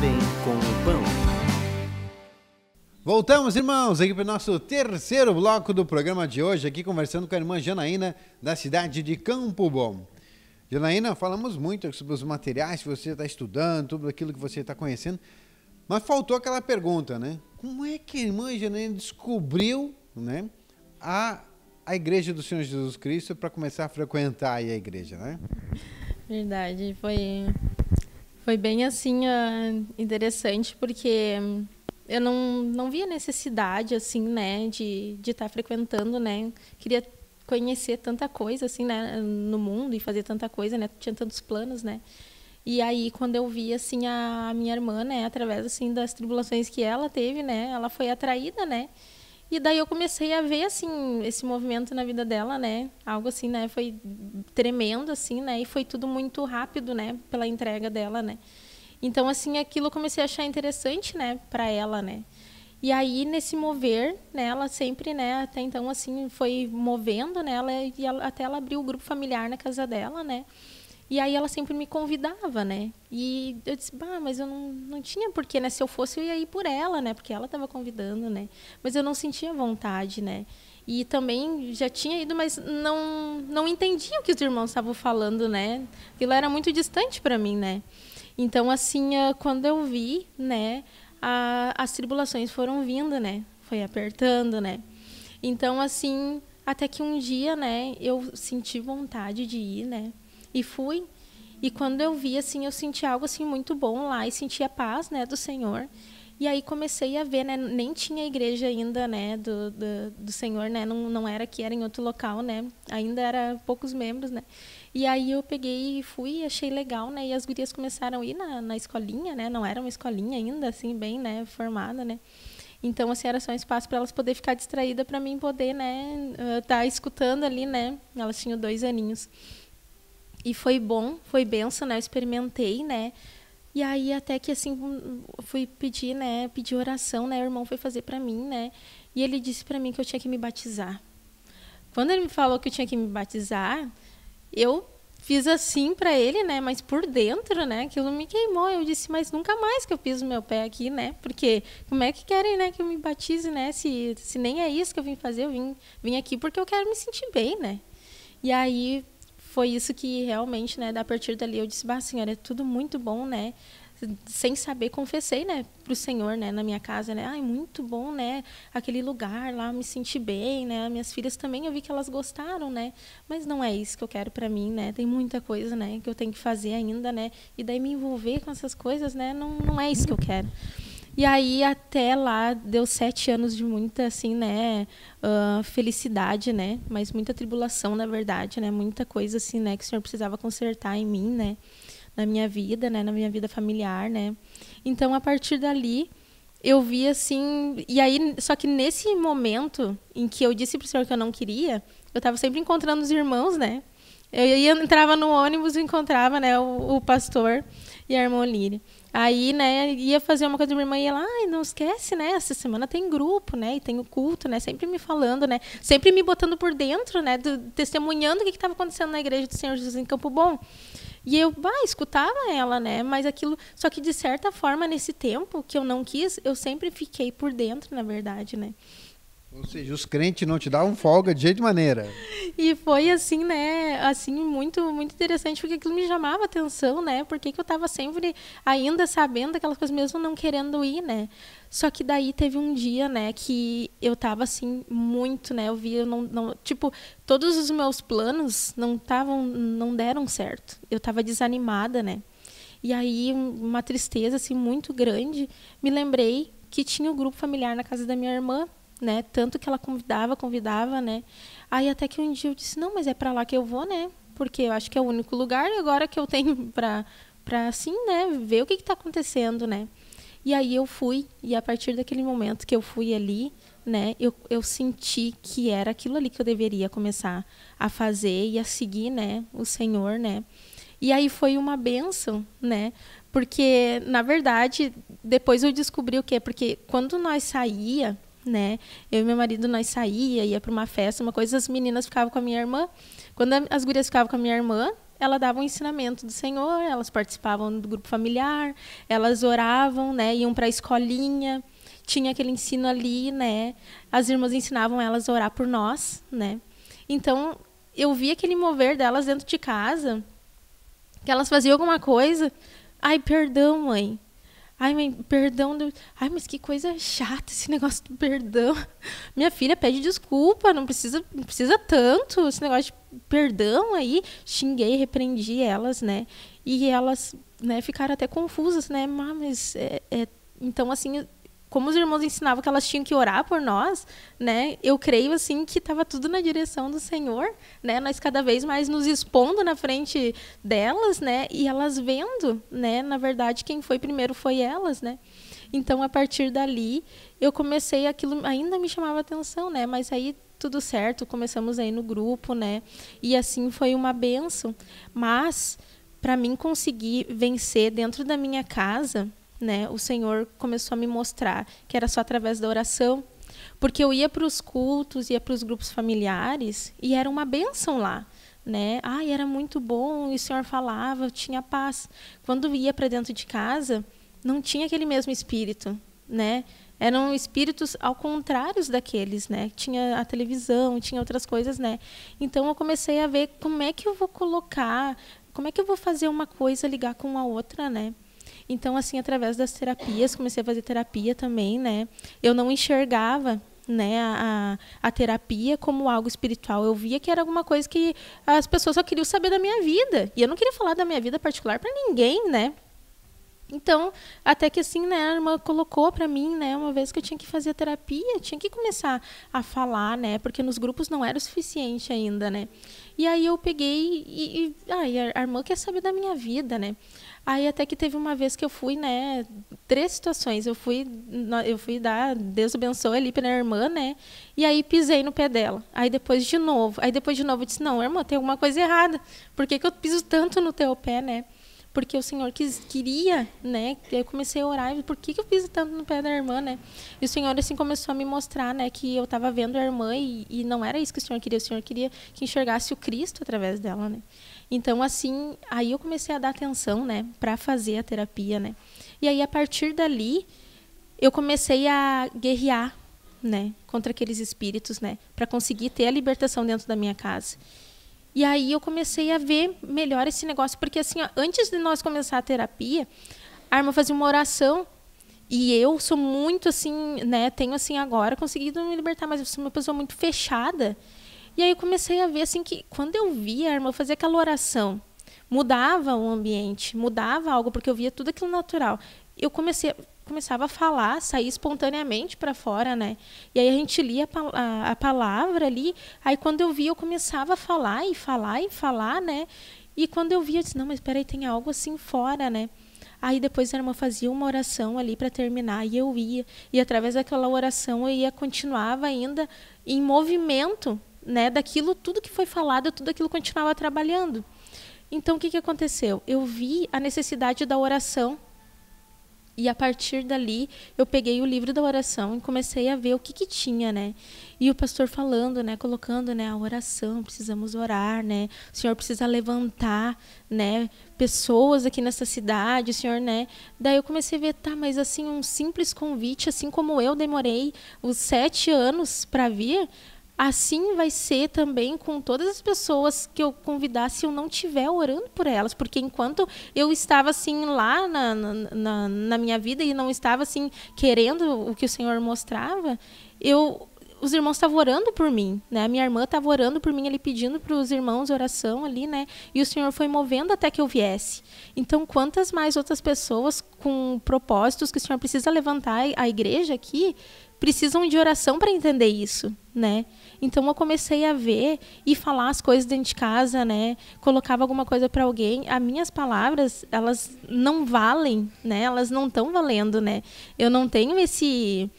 vem com o pão. Voltamos, irmãos, aqui para o nosso terceiro bloco do programa de hoje, aqui conversando com a irmã Janaína, da cidade de Campo Bom. Janaína, falamos muito sobre os materiais que você está estudando, tudo aquilo que você está conhecendo, mas faltou aquela pergunta, né? Como é que a irmã Janaína descobriu né, a, a igreja do Senhor Jesus Cristo para começar a frequentar a igreja, né? Verdade, foi foi bem assim uh, interessante, porque eu não, não via necessidade, assim, né, de estar de tá frequentando, né? Queria conhecer tanta coisa, assim, né, no mundo e fazer tanta coisa, né? Tinha tantos planos, né? E aí, quando eu vi, assim, a minha irmã, né, através, assim, das tribulações que ela teve, né, ela foi atraída, né? E daí eu comecei a ver, assim, esse movimento na vida dela, né? Algo assim, né? Foi tremendo, assim, né? E foi tudo muito rápido, né? Pela entrega dela, né? Então, assim, aquilo eu comecei a achar interessante, né? Pra ela, né? E aí, nesse mover, né? Ela sempre, né? Até então, assim, foi movendo, né? É, e ela, até ela abriu o grupo familiar na casa dela, né? E aí ela sempre me convidava, né? E eu disse, bah, mas eu não, não tinha porquê, né? Se eu fosse, eu ia ir por ela, né? Porque ela estava convidando, né? Mas eu não sentia vontade, né? E também já tinha ido, mas não, não entendia o que os irmãos estavam falando, né? Aquilo era muito distante para mim, né? Então, assim, ah, quando eu vi, né? A, as tribulações foram vindo, né? Foi apertando, né? Então, assim, até que um dia, né? Eu senti vontade de ir, né? E fui. E quando eu vi, assim, eu senti algo, assim, muito bom lá e senti a paz, né, do Senhor. E aí comecei a ver, né, nem tinha igreja ainda, né, do, do, do Senhor, né, não, não era que era em outro local, né, ainda era poucos membros, né. E aí eu peguei e fui, achei legal, né, e as gurias começaram a ir na, na escolinha, né, não era uma escolinha ainda, assim, bem, né, formada, né. Então, assim, era só um espaço para elas poder ficar distraída para mim poder, né, estar eh, tá escutando ali, né. Elas tinham dois aninhos. E foi bom, foi benção, né? Eu experimentei, né? E aí até que assim hum, fui pedir, né, pedir oração, né? O irmão foi fazer para mim, né? E ele disse para mim que eu tinha que me batizar. Quando ele me falou que eu tinha que me batizar, eu fiz assim para ele, né? Mas por dentro, né? Aquilo me queimou. Eu disse, mas nunca mais que eu piso meu pé aqui, né? Porque como é que querem, né? Que eu me batize, né? Se, se nem é isso que eu vim fazer, eu vim, vim aqui porque eu quero me sentir bem, né? E aí foi isso que realmente, né, a partir dali eu disse, bah, senhora, é tudo muito bom, né? Sem saber, confessei, né, pro senhor, né, na minha casa, né? Ai, muito bom, né? Aquele lugar lá, me senti bem, né? Minhas filhas também, eu vi que elas gostaram, né? Mas não é isso que eu quero para mim, né? Tem muita coisa, né, que eu tenho que fazer ainda, né? E daí me envolver com essas coisas, né? Não, não é isso que eu quero. E aí até lá deu sete anos de muita assim, né, uh, felicidade, né, mas muita tribulação na verdade, né, muita coisa assim, né, que o Senhor precisava consertar em mim, né, na minha vida, né, na minha vida familiar, né. Então a partir dali eu vi assim, e aí só que nesse momento em que eu disse para o Senhor que eu não queria, eu estava sempre encontrando os irmãos, né. Eu ia, entrava no ônibus e encontrava né, o, o pastor e a irmã Líria. Aí, né, ia fazer uma coisa minha irmã ia lá ai, não esquece, né, essa semana tem grupo, né, e tem o culto, né, sempre me falando, né, sempre me botando por dentro, né, do, testemunhando o que estava acontecendo na igreja do Senhor Jesus em Campo Bom. E eu, bah, escutava ela, né, mas aquilo, só que de certa forma, nesse tempo que eu não quis, eu sempre fiquei por dentro, na verdade, né. Ou seja, os crentes não te davam folga de jeito de maneira. E foi assim, né? Assim, muito, muito interessante, porque aquilo me chamava atenção, né? Porque que eu estava sempre ainda sabendo aquelas coisas, mesmo não querendo ir, né? Só que daí teve um dia, né, que eu estava assim, muito, né? Eu vi, eu não, não, tipo, todos os meus planos não estavam, não deram certo. Eu estava desanimada, né? E aí, uma tristeza, assim, muito grande. Me lembrei que tinha o um grupo familiar na casa da minha irmã né? Tanto que ela convidava, convidava, né? Aí até que um dia eu disse: "Não, mas é para lá que eu vou, né? Porque eu acho que é o único lugar agora que eu tenho para para assim, né, ver o que está acontecendo, né? E aí eu fui, e a partir daquele momento que eu fui ali, né, eu, eu senti que era aquilo ali que eu deveria começar a fazer e a seguir, né, o Senhor, né? E aí foi uma benção, né? Porque, na verdade, depois eu descobri o quê? Porque quando nós saía, né? Eu e meu marido, nós saía, ia para uma festa, uma coisa, as meninas ficavam com a minha irmã. Quando as gurias ficavam com a minha irmã, ela dava um ensinamento do Senhor, elas participavam do grupo familiar, elas oravam, né? Iam para a escolinha, tinha aquele ensino ali, né? As irmãs ensinavam elas a orar por nós, né? Então, eu via aquele mover delas dentro de casa, que elas faziam alguma coisa, ai, perdão, mãe. Ai, mãe, perdão. Do... Ai, mas que coisa chata esse negócio do perdão. Minha filha pede desculpa, não precisa, não precisa tanto esse negócio de perdão aí. Xinguei, repreendi elas, né? E elas, né, ficaram até confusas, né? Mas é, é... então assim, como os irmãos ensinavam que elas tinham que orar por nós, né? Eu creio assim que estava tudo na direção do Senhor, né? Nós cada vez mais nos expondo na frente delas, né? E elas vendo, né? Na verdade, quem foi primeiro foi elas, né? Então, a partir dali, eu comecei aquilo ainda me chamava atenção, né? Mas aí tudo certo, começamos aí no grupo, né? E assim foi uma benção, mas para mim conseguir vencer dentro da minha casa, né, o Senhor começou a me mostrar que era só através da oração, porque eu ia para os cultos, ia para os grupos familiares e era uma bênção lá, né? Ai, era muito bom, e o Senhor falava, eu tinha paz. Quando ia para dentro de casa, não tinha aquele mesmo espírito, né? Eram espíritos ao contrário daqueles, né? Tinha a televisão, tinha outras coisas, né? Então eu comecei a ver como é que eu vou colocar, como é que eu vou fazer uma coisa ligar com a outra, né? Então, assim, através das terapias, comecei a fazer terapia também, né? Eu não enxergava né, a, a, terapia como algo espiritual. Eu via que era alguma coisa que as pessoas só queriam saber da minha vida. E eu não queria falar da minha vida particular para ninguém, né? Então, até que assim, né, a irmã colocou para mim, né, uma vez que eu tinha que fazer terapia, tinha que começar a falar, né, porque nos grupos não era o suficiente ainda, né. E aí eu peguei e, e ai, a irmã quer saber da minha vida, né. Aí até que teve uma vez que eu fui, né, três situações, eu fui, eu fui dar, Deus abençoe ali para a irmã, né, e aí pisei no pé dela. Aí depois de novo, aí depois de novo eu disse, não, irmã, tem alguma coisa errada, por que, que eu piso tanto no teu pé, né porque o Senhor quis, queria, né? Eu comecei a orar por que, que eu fiz tanto no pé da irmã, né? E o Senhor assim começou a me mostrar, né, que eu estava vendo a irmã e, e não era isso que o Senhor queria. O Senhor queria que enxergasse o Cristo através dela, né? Então assim, aí eu comecei a dar atenção, né, para fazer a terapia, né? E aí a partir dali eu comecei a guerrear, né, contra aqueles espíritos, né, para conseguir ter a libertação dentro da minha casa. E aí eu comecei a ver melhor esse negócio, porque assim, ó, antes de nós começar a terapia, a Arma fazia uma oração e eu sou muito assim, né? Tenho assim agora conseguido me libertar, mas eu sou uma pessoa muito fechada. E aí eu comecei a ver assim que quando eu via a irmã fazer aquela oração, mudava o ambiente, mudava algo porque eu via tudo aquilo natural. Eu comecei, começava a falar, sair espontaneamente para fora, né? E aí a gente lia a, a, palavra ali, aí quando eu via eu começava a falar e falar e falar, né? E quando eu via eu disse, não, mas peraí, tem algo assim fora, né? Aí depois a irmã fazia uma oração ali para terminar e eu ia. E através daquela oração eu ia, continuava ainda em movimento, né? Daquilo, tudo que foi falado, tudo aquilo continuava trabalhando. Então o que, que aconteceu? Eu vi a necessidade da oração e a partir dali, eu peguei o livro da oração e comecei a ver o que, que tinha, né? E o pastor falando, né? Colocando, né? A oração, precisamos orar, né? O Senhor precisa levantar, né? Pessoas aqui nessa cidade, o Senhor, né? Daí eu comecei a ver, tá, mas assim, um simples convite, assim como eu demorei os sete anos para vir, assim vai ser também com todas as pessoas que eu convidar se eu não estiver orando por elas. Porque enquanto eu estava assim lá na, na, na, minha vida e não estava assim querendo o que o Senhor mostrava, eu. Os irmãos estavam orando por mim, né? Minha irmã estava orando por mim, ali pedindo para os irmãos oração ali, né? E o Senhor foi movendo até que eu viesse. Então, quantas mais outras pessoas com propósitos que o Senhor precisa levantar a igreja aqui, precisam de oração para entender isso, né? Então eu comecei a ver e falar as coisas dentro de casa, né? Colocava alguma coisa para alguém, as minhas palavras, elas não valem, né? Elas não estão valendo, né? Eu não tenho esse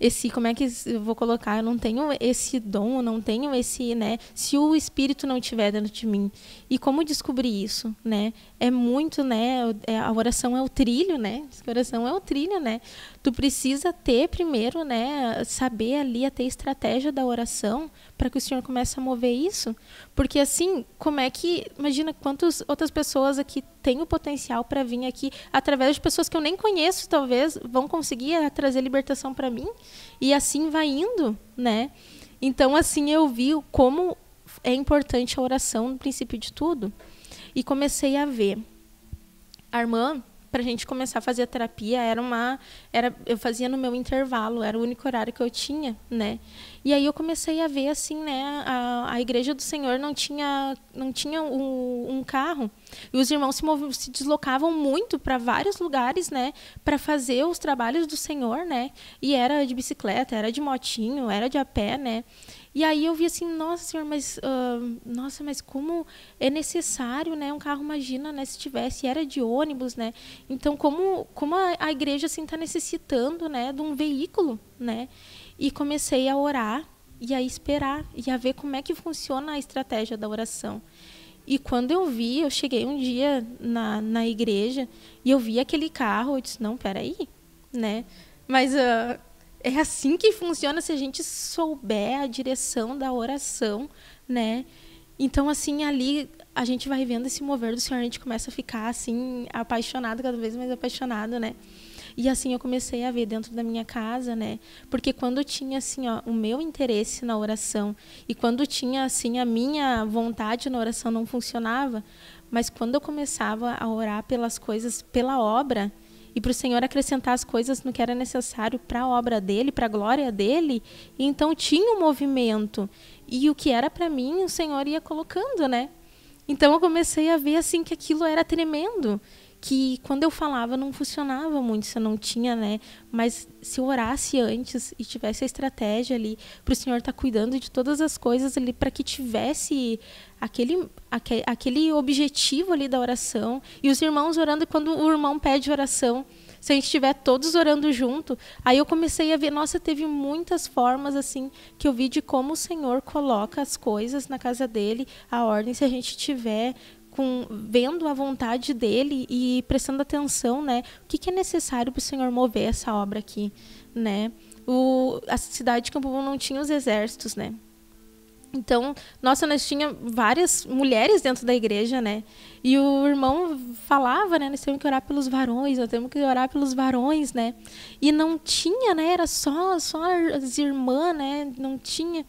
esse como é que eu vou colocar eu não tenho esse dom eu não tenho esse né se o espírito não tiver dentro de mim e como descobrir isso né é muito né é, a oração é o trilho né a oração é o trilho né tu precisa ter primeiro, né, saber ali até a estratégia da oração para que o Senhor comece a mover isso, porque assim, como é que, imagina quantas outras pessoas aqui têm o potencial para vir aqui através de pessoas que eu nem conheço, talvez vão conseguir eh, trazer libertação para mim e assim vai indo, né? Então assim eu vi como é importante a oração no princípio de tudo e comecei a ver a irmã para a gente começar a fazer a terapia era uma era eu fazia no meu intervalo era o único horário que eu tinha né e aí eu comecei a ver assim né a, a igreja do Senhor não tinha não tinha um, um carro e os irmãos se, movem se deslocavam muito para vários lugares né para fazer os trabalhos do Senhor né e era de bicicleta era de motinho era de a pé né e aí eu vi assim, nossa senhor, mas uh, nossa, mas como é necessário, né? Um carro, imagina, né? Se tivesse, era de ônibus, né? Então como como a, a igreja assim está necessitando, né? De um veículo, né? E comecei a orar e a esperar e a ver como é que funciona a estratégia da oração. E quando eu vi, eu cheguei um dia na, na igreja e eu vi aquele carro, eu disse, não, peraí, né? Mas uh, é assim que funciona se a gente souber a direção da oração, né? Então, assim, ali a gente vai vendo esse mover do Senhor, a gente começa a ficar, assim, apaixonado, cada vez mais apaixonado, né? E assim eu comecei a ver dentro da minha casa, né? Porque quando tinha assim, ó, o meu interesse na oração e quando tinha assim a minha vontade na oração não funcionava, mas quando eu começava a orar pelas coisas, pela obra, e para o Senhor acrescentar as coisas no que era necessário para a obra dele, para a glória dele. então tinha um movimento. E o que era para mim, o Senhor ia colocando, né? Então eu comecei a ver assim que aquilo era tremendo que quando eu falava não funcionava muito, você não tinha, né? Mas se eu orasse antes e tivesse a estratégia ali para o Senhor estar tá cuidando de todas as coisas ali para que tivesse aquele, aquele aquele objetivo ali da oração e os irmãos orando e quando o irmão pede oração, se a gente estiver todos orando junto, aí eu comecei a ver, nossa, teve muitas formas assim que eu vi de como o Senhor coloca as coisas na casa dele, a ordem, se a gente tiver com vendo a vontade dele e prestando atenção, né? O que, que é necessário para o Senhor mover essa obra aqui, né? O, a cidade de Campo Bom não tinha os exércitos, né? Então, nossa, nós tinha várias mulheres dentro da igreja, né? E o irmão falava, né? Nós temos que orar pelos varões, nós temos que orar pelos varões, né? E não tinha, né? Era só, só as irmãs, né? Não tinha.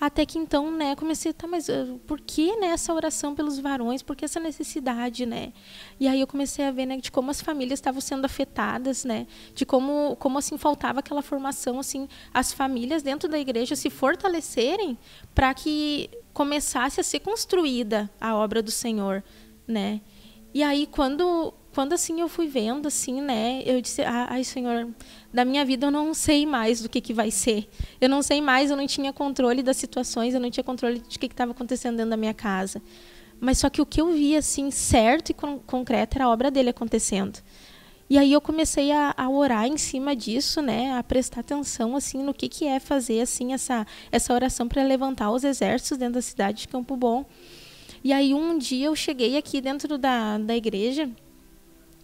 Até que então, né, comecei, tá, mas ah, por que né, essa oração pelos varões? Por que essa necessidade, né? E aí eu comecei a ver, né, de como as famílias estavam sendo afetadas, né? De como, como assim faltava aquela formação, assim, as famílias dentro da igreja se fortalecerem para que começasse a ser construída a obra do Senhor, né? E aí quando quando assim eu fui vendo assim, né, eu disse: ah, "Ai, Senhor, da minha vida eu não sei mais do que que vai ser. Eu não sei mais, eu não tinha controle das situações, eu não tinha controle de que que estava acontecendo dentro da minha casa. Mas só que o que eu via assim certo e con concreto era a obra dele acontecendo. E aí eu comecei a, a, orar em cima disso, né, a prestar atenção assim no que que é fazer assim essa essa oração para levantar os exércitos dentro da cidade de Campo Bom. E aí um dia eu cheguei aqui dentro da, da igreja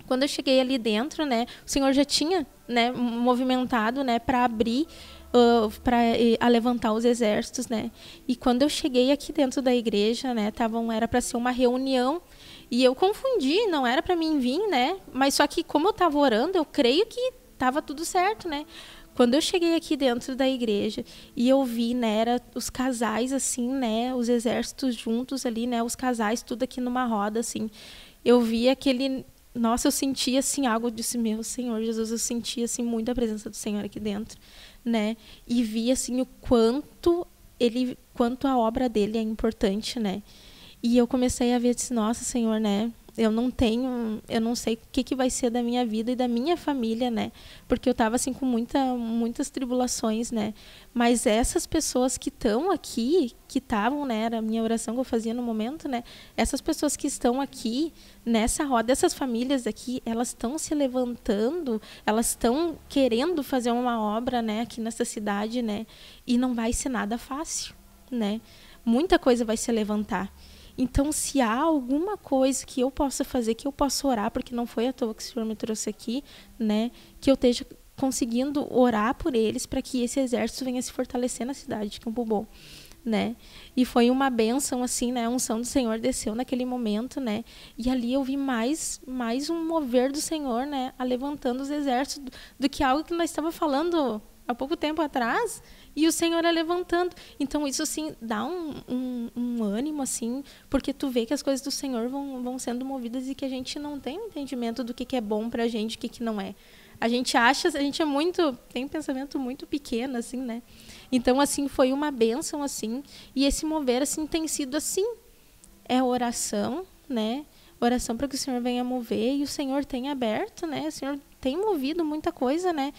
quando eu cheguei ali dentro, né, o senhor já tinha, né, movimentado, né, para abrir Uh, para uh, levantar os exércitos, né? E quando eu cheguei aqui dentro da igreja, né, tavam, era para ser uma reunião e eu confundi, não era para mim vir, né? Mas só que como eu estava orando, eu creio que estava tudo certo, né? Quando eu cheguei aqui dentro da igreja e eu vi, né, era os casais assim, né, os exércitos juntos ali, né, os casais tudo aqui numa roda assim. Eu vi aquele nossa, eu senti assim algo disse meu Senhor Jesus, eu senti assim muito a presença do Senhor aqui dentro, né? E vi assim o quanto ele, quanto a obra dele é importante, né? E eu comecei a ver disse, nossa, Senhor, né? eu não tenho, eu não sei o que, que vai ser da minha vida e da minha família, né? Porque eu estava assim com muita, muitas tribulações, né? Mas essas pessoas que estão aqui, que estavam, né? Era a minha oração que eu fazia no momento, né? Essas pessoas que estão aqui nessa roda, essas famílias aqui, elas estão se levantando, elas estão querendo fazer uma obra, né? Aqui nessa cidade, né? E não vai ser nada fácil, né? Muita coisa vai se levantar. Então, se há alguma coisa que eu possa fazer, que eu possa orar, porque não foi à toa que o Senhor me trouxe aqui, né? Que eu esteja conseguindo orar por eles para que esse exército venha se fortalecer na cidade de Campo Bom, né? E foi uma benção assim, né? A unção do Senhor desceu naquele momento, né? E ali eu vi mais mais um mover do Senhor, né, a levantando os exércitos do, do que algo que nós estava falando há pouco tempo atrás, e o Senhor é levantando. Então, isso, assim, dá um, um, um ânimo, assim, porque tu vê que as coisas do Senhor vão, vão sendo movidas e que a gente não tem entendimento do que, que é bom pra gente, o que, que não é. A gente acha, a gente é muito, tem um pensamento muito pequeno, assim, né? Então, assim, foi uma bênção, assim, e esse mover, assim, tem sido assim. É oração, né? Oração para que o Senhor venha mover e o Senhor tem aberto, né? O Senhor tem movido muita coisa, né?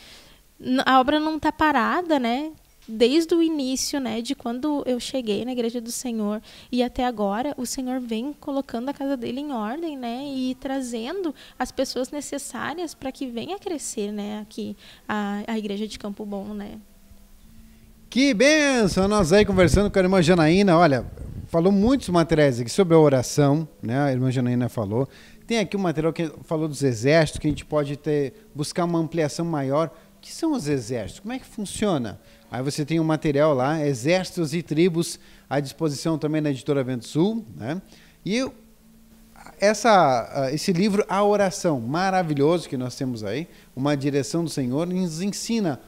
A obra não está parada, né? desde o início, né, de quando eu cheguei na igreja do Senhor e até agora, o Senhor vem colocando a casa dele em ordem, né, e trazendo as pessoas necessárias para que venha crescer, né, aqui a, a igreja de Campo Bom, né. Que benção! Nós aí conversando com a irmã Janaína, olha, falou muitos materiais aqui sobre a oração, né? A irmã Janaína falou. Tem aqui um material que falou dos exércitos, que a gente pode ter, buscar uma ampliação maior o que são os exércitos? Como é que funciona? Aí você tem um material lá, Exércitos e Tribos, à disposição também na editora Vento Sul. Né? E essa, ah, esse livro, A Oração, maravilhoso que nós temos aí, uma direção do Senhor, nos ensina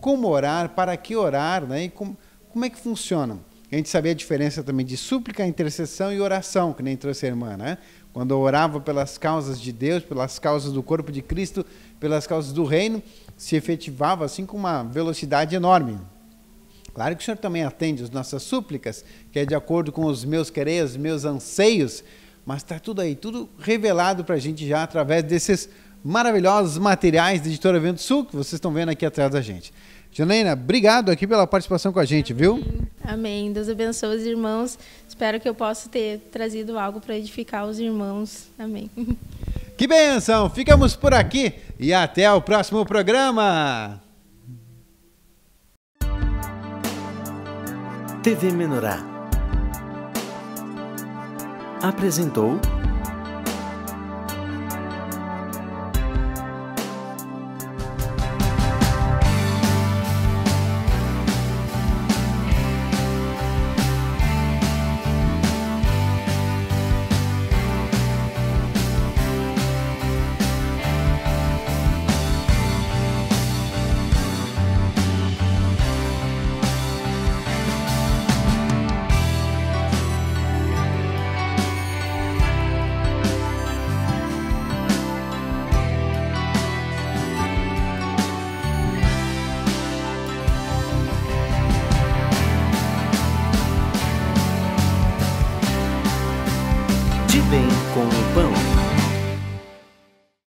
como orar, para que orar, né? e como, como é que funciona. A gente sabia a diferença também de súplica, intercessão e oração, que nem trouxe a irmã, né? Quando orava pelas causas de Deus, pelas causas do corpo de Cristo, pelas causas do reino, se efetivava assim com uma velocidade enorme. Claro que o Senhor também atende as nossas súplicas, que é de acordo com os meus quereres, meus anseios, mas está tudo aí, tudo revelado para a gente já através desses maravilhosos materiais da Editora Vento Sul que vocês estão vendo aqui atrás da gente. Janaina, obrigado aqui pela participação com a gente, Amém. viu? Amém. Deus abençoe os irmãos. Espero que eu possa ter trazido algo para edificar os irmãos. Amém. Que benção! Ficamos por aqui e até o próximo programa. TV Menorá apresentou